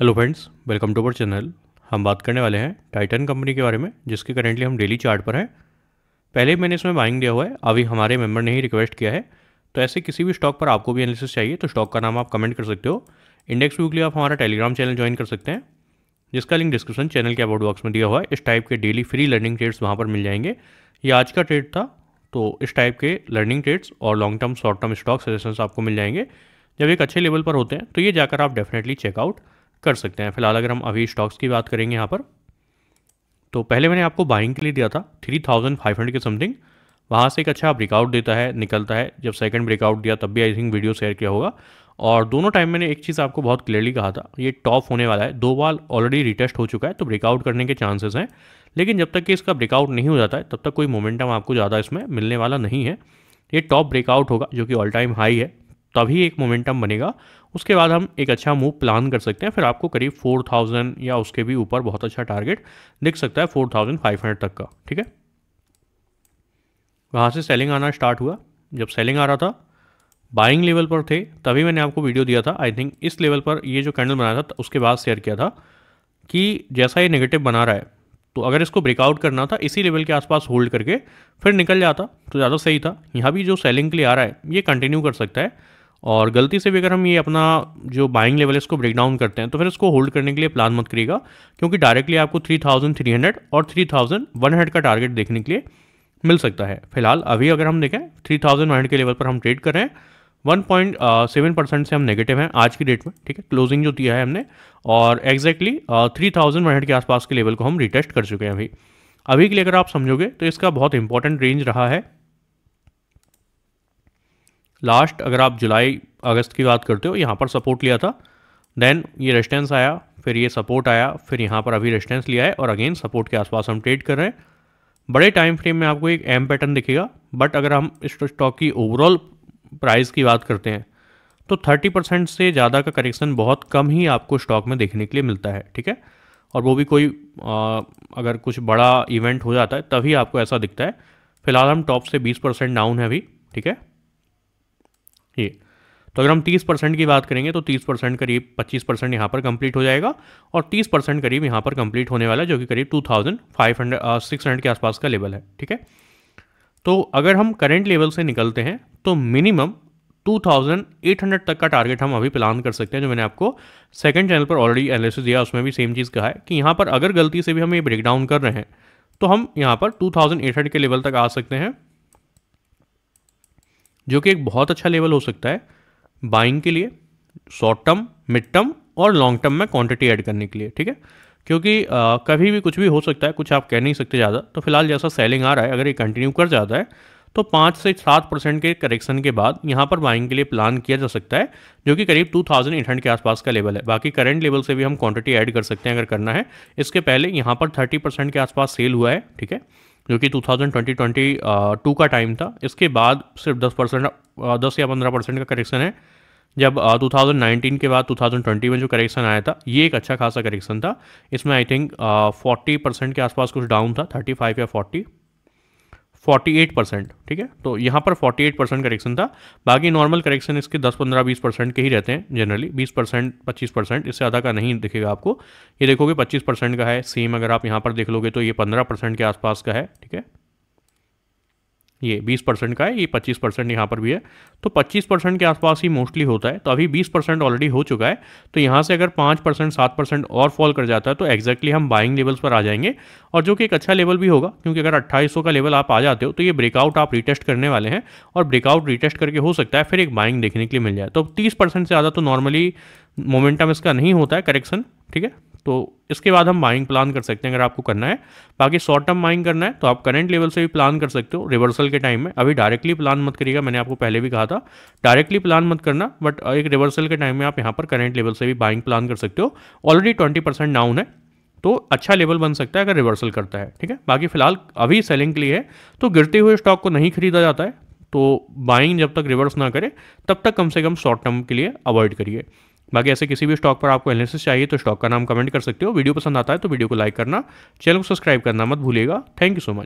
hello friends welcome to our channel हम बात करने वाले हैं टाइटन कंपनी के बारे में जिसके करेंटली हम डेली चार्ट पर हैं पहले मैंने इसमें बाइंग दिया हुआ है अभी हमारे मेंबर ने ही रिक्वेस्ट किया है तो ऐसे किसी भी स्टॉक पर आपको भी एनालिसिस चाहिए तो स्टॉक का नाम आप कमेंट कर सकते हो इंडेक्स व्यू के लिए आप हमारा टेलीग्राम चैनल ज्वाइन कर सकते हैं जिसका लिंक डिस्क्रिप्शन चैनल के अबाउट बॉक्स में दिया हुआ है इस टाइप के डेली फ्री लर्निंग ट्रेड्स वहाँ पर मिल जाएंगे ये आज का ट्रेड था तो इस टाइप के लर्निंग ट्रेड्स और long term short term stock suggestion आपको मिल जाएंगे जब एक अच्छे लेवल पर होते हैं तो ये जाकर आप डेफिनेटली चेकआउट कर सकते हैं फिलहाल अगर हम अभी स्टॉक्स की बात करेंगे यहाँ पर तो पहले मैंने आपको बाइंग के लिए दिया था थ्री थाउजेंड फाइव हंड्रेड के समथिंग वहाँ से एक अच्छा ब्रेकआउट देता है निकलता है जब सेकंड ब्रेकआउट दिया तब भी आई थिंक वीडियो शेयर किया होगा और दोनों टाइम मैंने एक चीज़ आपको बहुत क्लियरली कहा था ये टॉप होने वाला है दो बार ऑलरेडी रिटेस्ट हो चुका है तो ब्रेकआउट करने के चांसेस हैं लेकिन जब तक कि इसका ब्रेकआउट नहीं हो जाता है तब तक कोई मोमेंटम आपको ज़्यादा इसमें मिलने वाला नहीं है ये टॉप ब्रेकआउट होगा जो कि ऑल टाइम हाई है तभी एक मोमेंटम बनेगा उसके बाद हम एक अच्छा मूव प्लान कर सकते हैं फिर आपको करीब फोर थाउजेंड या उसके भी ऊपर बहुत अच्छा टारगेट दिख सकता है फोर थाउजेंड फाइव हंड्रेड तक का ठीक है वहाँ से सेलिंग आना स्टार्ट हुआ जब सेलिंग आ रहा था बाइंग लेवल पर थे तभी मैंने आपको वीडियो दिया था आई थिंक इस लेवल पर ये जो कैंडल बनाया था उसके बाद शेयर किया था कि जैसा ये नेगेटिव बना रहा है तो अगर इसको ब्रेकआउट करना था इसी लेवल के आसपास होल्ड करके फिर निकल जाता तो ज़्यादा सही था यहाँ भी जो सेलिंग के लिए आ रहा है ये कंटिन्यू कर सकता है और गलती से भी अगर हम ये अपना जो बाइंग लेवल है इसको ब्रेक डाउन करते हैं तो फिर इसको होल्ड करने के लिए प्लान मत करिएगा क्योंकि डायरेक्टली आपको 3300 और 3100 का टारगेट देखने के लिए मिल सकता है फिलहाल अभी अगर हम देखें 3100 के लेवल पर हम ट्रेड कर रहे हैं वन पॉइंट सेवन परसेंट से हम नेगेटिव हैं आज की डेट में ठीक है क्लोजिंग जो दिया है हमने और एग्जैक्टली थ्री थाउजेंड वन के आसपास के लेवल को हम रिटेस्ट कर चुके हैं अभी अभी के लिए अगर आप समझोगे तो इसका बहुत इंपॉर्टेंट रेंज रहा है लास्ट अगर आप जुलाई अगस्त की बात करते हो यहाँ पर सपोर्ट लिया था देन ये रेस्टेंस आया फिर ये सपोर्ट आया फिर यहाँ पर अभी रेस्टेंस लिया है और अगेन सपोर्ट के आसपास हम ट्रेड कर रहे हैं बड़े टाइम फ्रेम में आपको एक एम पैटर्न दिखेगा बट अगर हम इस स्टॉक की ओवरऑल प्राइस की बात करते हैं तो 30 परसेंट से ज़्यादा का करेक्शन बहुत कम ही आपको स्टॉक में देखने के लिए मिलता है ठीक है और वो भी कोई आ, अगर कुछ बड़ा इवेंट हो जाता है तभी आपको ऐसा दिखता है फिलहाल हम टॉप से 20 परसेंट डाउन है अभी ठीक है ये तो अगर हम 30 परसेंट की बात करेंगे तो 30 परसेंट करीब 25 परसेंट यहाँ पर कंप्लीट हो जाएगा और 30 परसेंट करीब यहाँ पर कंप्लीट होने वाला है जो कि करीब 2500 600 के आसपास का लेवल है ठीक है तो अगर हम करेंट लेवल से निकलते हैं तो मिनिमम 2800 तक का टारगेट हम अभी प्लान कर सकते हैं जो मैंने आपको सेकंड चैनल पर ऑलरेडी एनालिसिस दिया उसमें भी सेम चीज़ कहा है कि यहाँ पर अगर गलती से भी हम ये ब्रेकडाउन कर रहे हैं तो हम यहाँ पर 2800 के लेवल तक आ सकते हैं जो कि एक बहुत अच्छा लेवल हो सकता है बाइंग के लिए शॉर्ट टर्म मिड टर्म और लॉन्ग टर्म में क्वांटिटी ऐड करने के लिए ठीक है क्योंकि आ, कभी भी कुछ भी हो सकता है कुछ आप कह नहीं सकते ज़्यादा तो फिलहाल जैसा सेलिंग आ रहा है अगर ये कंटिन्यू कर जाता है तो पाँच से सात परसेंट के करेक्शन के बाद यहाँ पर बाइंग के लिए प्लान किया जा सकता है जो कि करीब टू थाउजेंड एट हंड्रेड के आसपास का लेवल है बाकी करंट लेवल से भी हम क्वांटिटी ऐड कर सकते हैं अगर करना है इसके पहले यहाँ पर थर्टी परसेंट के आसपास सेल हुआ है ठीक है जो कि 2020 22 का टाइम था इसके बाद सिर्फ 10 परसेंट दस या 15 परसेंट का करेक्शन है जब 2019 के बाद 2020 में जो करेक्शन आया था ये एक अच्छा खासा करेक्शन था इसमें आई थिंक 40 परसेंट के आसपास कुछ डाउन था 35 या 48 परसेंट ठीक है तो यहाँ पर 48 परसेंट करेक्शन था बाकी नॉर्मल करेक्शन इसके 10 15 20 परसेंट के ही रहते हैं जनरली 20 परसेंट पच्चीस परसेंट इससे आधा का नहीं दिखेगा आपको ये देखोगे 25 परसेंट का है सेम अगर आप यहाँ पर देख लोगे तो ये 15 परसेंट के आसपास का है ठीक है ये 20 परसेंट का है ये 25 परसेंट यहाँ पर भी है तो 25 परसेंट के आसपास ही मोस्टली होता है तो अभी 20 परसेंट ऑलरेडी हो चुका है तो यहाँ से अगर 5 परसेंट सात परसेंट और फॉल कर जाता है तो एक्जैक्टली हम बाइंग लेवल्स पर आ जाएंगे और जो कि एक अच्छा लेवल भी होगा क्योंकि अगर अट्ठाईस का लेवल आप आ जाते हो तो ये ब्रेकआउट आप रिटेस्ट करने वाले हैं और ब्रेकआउट रिटेस्ट करके हो सकता है फिर एक बाइंग देखने के लिए मिल जाए तो तीस से ज़्यादा तो नॉर्मली मोमेंटम इसका नहीं होता है करेक्शन ठीक है तो इसके बाद हम बाइंग प्लान कर सकते हैं अगर आपको करना है बाकी शॉर्ट टर्म बाइंग करना है तो आप करंट लेवल से भी प्लान कर सकते हो रिवर्सल के टाइम में अभी डायरेक्टली प्लान मत करिएगा मैंने आपको पहले भी कहा था डायरेक्टली प्लान मत करना बट एक रिवर्सल के टाइम में आप यहाँ पर करंट लेवल से भी बाइंग प्लान कर सकते हो ऑलरेडी ट्वेंटी परसेंट डाउन है तो अच्छा लेवल बन सकता है अगर रिवर्सल करता है ठीक है बाकी फिलहाल अभी सेलिंग के लिए है तो गिरते हुए स्टॉक को नहीं खरीदा जाता है तो बाइंग जब तक रिवर्स ना करे तब तक कम से कम शॉर्ट टर्म के लिए अवॉइड करिए बाकी ऐसे किसी भी स्टॉक पर आपको एनालिसिस चाहिए तो स्टॉक का नाम कमेंट कर सकते हो वीडियो पसंद आता है तो वीडियो को लाइक करना चैनल को सब्सक्राइब करना मत भूलिएगा थैंक यू सो मच